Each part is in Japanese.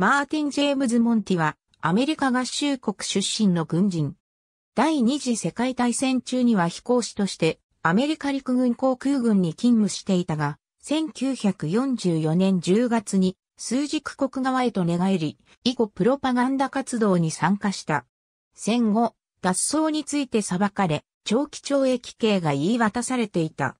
マーティン・ジェームズ・モンティは、アメリカ合衆国出身の軍人。第二次世界大戦中には飛行士として、アメリカ陸軍航空軍に勤務していたが、1944年10月に、数軸国側へと寝返り、以後プロパガンダ活動に参加した。戦後、脱走について裁かれ、長期懲役刑が言い渡されていた。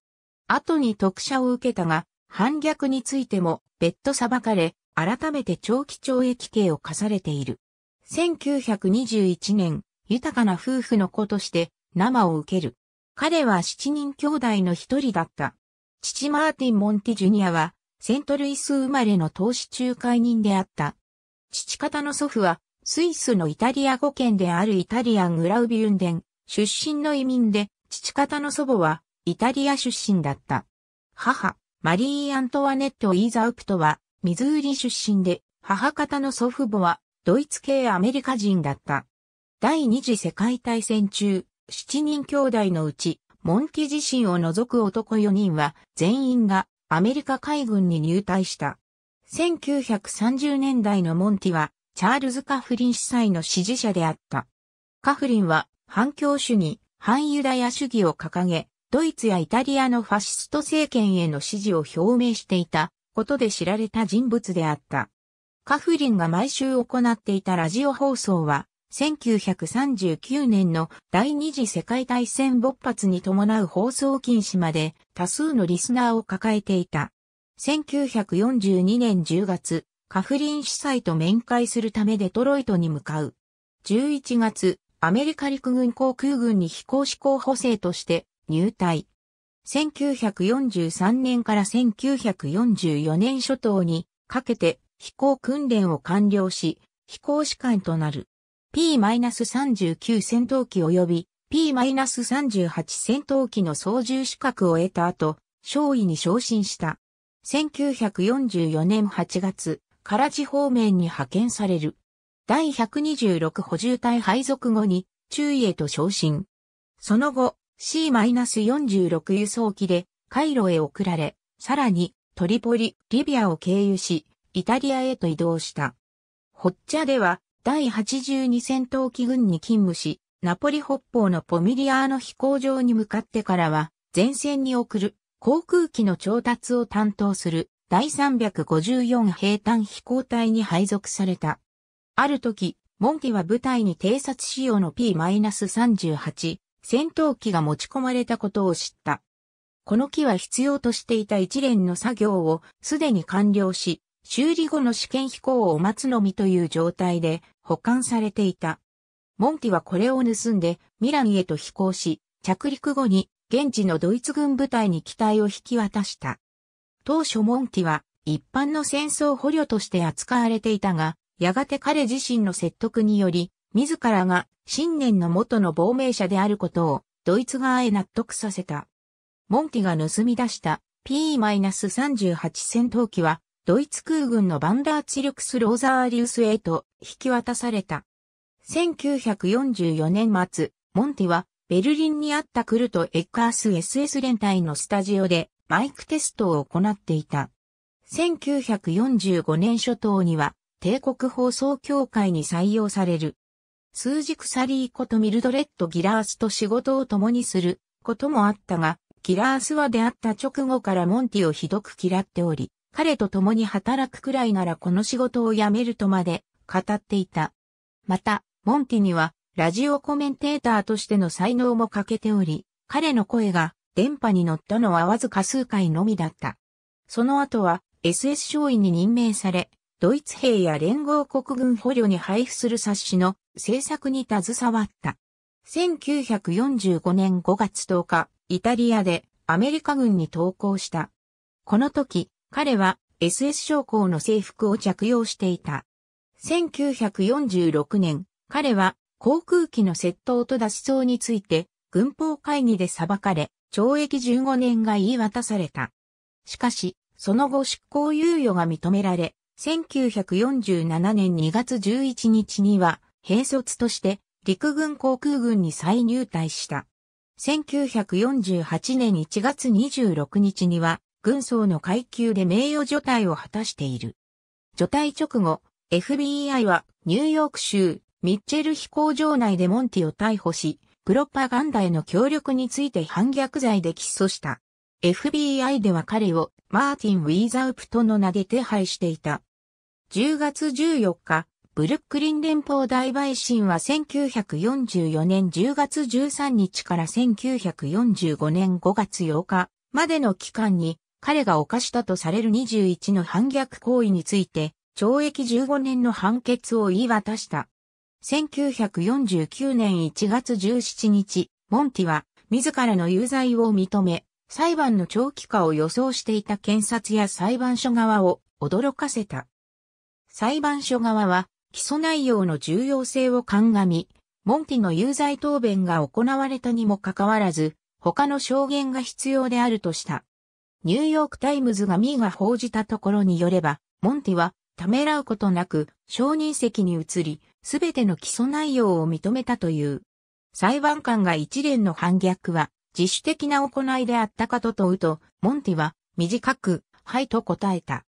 後に特赦を受けたが、反逆についても別途裁かれ、改めて長期懲役刑を課されている。1921年、豊かな夫婦の子として生を受ける。彼は7人兄弟の一人だった。父マーティン・モンティジュニアは、セントルイス生まれの投資仲介人であった。父方の祖父は、スイスのイタリア語圏であるイタリアン・グラウビュンデン、出身の移民で、父方の祖母は、イタリア出身だった。母、マリー・アントワネット・イーザウプトは、ミズーリ出身で、母方の祖父母は、ドイツ系アメリカ人だった。第二次世界大戦中、七人兄弟のうち、モンキ自身を除く男4人は、全員がアメリカ海軍に入隊した。1930年代のモンティは、チャールズ・カフリン司祭の支持者であった。カフリンは、反共主義、反ユダヤ主義を掲げ、ドイツやイタリアのファシスト政権への支持を表明していたことで知られた人物であった。カフリンが毎週行っていたラジオ放送は、1939年の第二次世界大戦勃発に伴う放送禁止まで多数のリスナーを抱えていた。1942年10月、カフリン司祭と面会するためデトロイトに向かう。11月、アメリカ陸軍航空軍に飛行士候補生として入隊。1943年から1944年初頭にかけて飛行訓練を完了し、飛行士官となる。P-39 戦闘機及び P-38 戦闘機の操縦資格を得た後、少尉に昇進した。1944年8月、唐地方面に派遣される。第126補充隊配属後に、中尉へと昇進。その後、C-46 輸送機でカイロへ送られ、さらにトリポリ、リビアを経由し、イタリアへと移動した。ホッチャでは第82戦闘機軍に勤務し、ナポリ北方のポミリアーの飛行場に向かってからは、前線に送る航空機の調達を担当する第354兵艦飛行隊に配属された。ある時、モンキは部隊に偵察仕様の P-38 戦闘機が持ち込まれたことを知った。この機は必要としていた一連の作業をすでに完了し、修理後の試験飛行を待つのみという状態で保管されていた。モンティはこれを盗んでミランへと飛行し、着陸後に現地のドイツ軍部隊に機体を引き渡した。当初モンティは一般の戦争捕虜として扱われていたが、やがて彼自身の説得により、自らが信念の元の亡命者であることをドイツ側へ納得させた。モンティが盗み出した P-38 戦闘機はドイツ空軍のバンダーチルクス・ローザーリウスへと引き渡された。1944年末、モンティはベルリンにあったクルト・エッカース SS 連隊のスタジオでマイクテストを行っていた。1945年初頭には帝国放送協会に採用される。スージ・クサリーことミルドレッド・ギラースと仕事を共にすることもあったが、ギラースは出会った直後からモンティをひどく嫌っており、彼と共に働くくらいならこの仕事を辞めるとまで語っていた。また、モンティにはラジオコメンテーターとしての才能も欠けており、彼の声が電波に乗ったのはわずか数回のみだった。その後は SS 少尉に任命され、ドイツ兵や連合国軍捕虜に配布する冊子の制作に携わった。1945年5月10日、イタリアでアメリカ軍に投降した。この時、彼は SS 将校の制服を着用していた。1946年、彼は航空機の窃盗と脱走について軍法会議で裁かれ、懲役15年が言い渡された。しかし、その後執行猶予が認められ、1947年2月11日には兵卒として陸軍航空軍に再入隊した。1948年1月26日には、軍曹の階級で名誉除隊を果たしている。除隊直後、FBI はニューヨーク州ミッチェル飛行場内でモンティを逮捕し、プロパガンダへの協力について反逆罪で起訴した。FBI では彼をマーティン・ウィーザウプトの名で手配していた。10月14日、ブルックリン連邦大陪審は1944年10月13日から1945年5月8日までの期間に彼が犯したとされる21の反逆行為について懲役15年の判決を言い渡した。1949年1月17日、モンティは自らの有罪を認め、裁判の長期化を予想していた検察や裁判所側を驚かせた。裁判所側は起訴内容の重要性を鑑み、モンティの有罪答弁が行われたにもかかわらず、他の証言が必要であるとした。ニューヨークタイムズがミーが報じたところによれば、モンティはためらうことなく証人席に移り、すべての起訴内容を認めたという。裁判官が一連の反逆は自主的な行いであったかと問うと、モンティは短く、はいと答えた。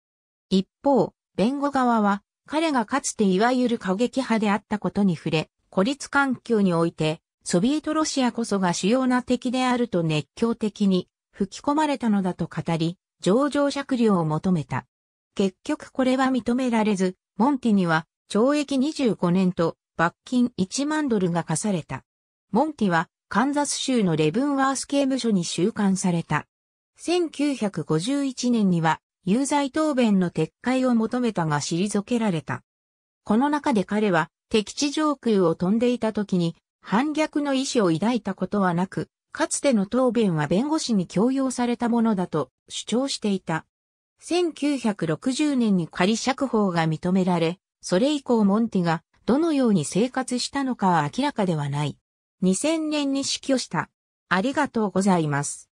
一方、弁護側は彼がかつていわゆる過激派であったことに触れ、孤立環境において、ソビエトロシアこそが主要な敵であると熱狂的に吹き込まれたのだと語り、上場酌量を求めた。結局これは認められず、モンティには懲役25年と罰金1万ドルが課された。モンティはカンザス州のレブンワース刑務所に収監された。1951年には有罪答弁の撤回を求めたが退けられた。この中で彼は敵地上空を飛んでいた時に反逆の意思を抱いたことはなく、かつての答弁は弁護士に強要されたものだと主張していた。1960年に仮釈放が認められ、それ以降モンティがどのように生活したのかは明らかではない。2000年に死去した。ありがとうございます。